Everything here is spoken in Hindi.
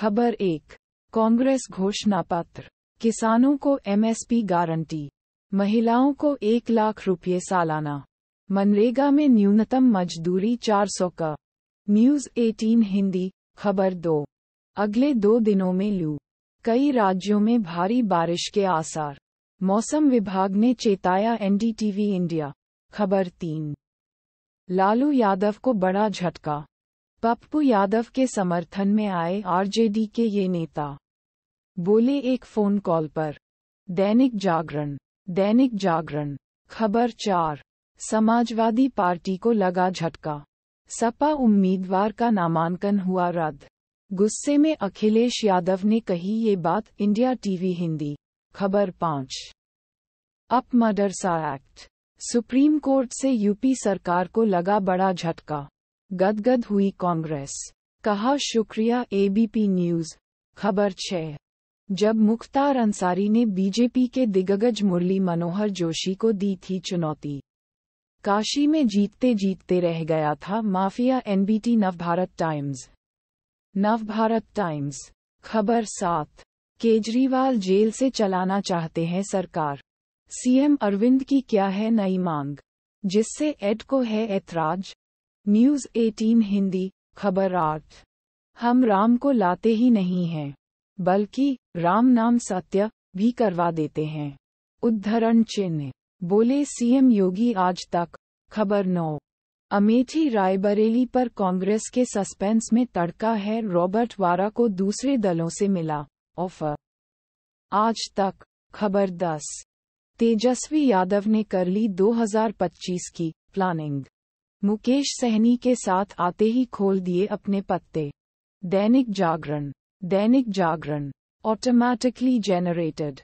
खबर एक कांग्रेस घोषणा पत्र किसानों को एमएसपी गारंटी महिलाओं को एक लाख रुपये सालाना मनरेगा में न्यूनतम मजदूरी 400 का न्यूज 18 हिंदी खबर दो अगले दो दिनों में लू कई राज्यों में भारी बारिश के आसार मौसम विभाग ने चेताया एनडीटीवी इंडिया खबर तीन लालू यादव को बड़ा झटका पप्पू यादव के समर्थन में आए आरजेडी के ये नेता बोले एक फोन कॉल पर दैनिक जागरण दैनिक जागरण खबर चार समाजवादी पार्टी को लगा झटका सपा उम्मीदवार का नामांकन हुआ रद्द गुस्से में अखिलेश यादव ने कही ये बात इंडिया टीवी हिंदी खबर पाँच अप मदरसा एक्ट सुप्रीम कोर्ट से यूपी सरकार को लगा बड़ा झटका गदगद हुई कांग्रेस कहा शुक्रिया एबीपी न्यूज खबर छह जब मुख्तार अंसारी ने बीजेपी के दिग्गज मुरली मनोहर जोशी को दी थी चुनौती काशी में जीतते जीतते रह गया था mafia NBT Navbharat times Navbharat times खबर सात केजरीवाल जेल से चलाना चाहते हैं सरकार सीएम अरविंद की क्या है नई मांग जिससे एड को है ऐतराज न्यूज 18 हिंदी खबर आठ हम राम को लाते ही नहीं हैं बल्कि राम नाम सत्य भी करवा देते हैं उद्धरण चिन्ह बोले सीएम योगी आज तक खबर नौ अमेठी रायबरेली पर कांग्रेस के सस्पेंस में तड़का है रॉबर्ट वारा को दूसरे दलों से मिला ऑफर आज तक खबर दस तेजस्वी यादव ने कर ली 2025 की प्लानिंग मुकेश सहनी के साथ आते ही खोल दिए अपने पत्ते दैनिक जागरण दैनिक जागरण ऑटोमैटिकली जेनरेटेड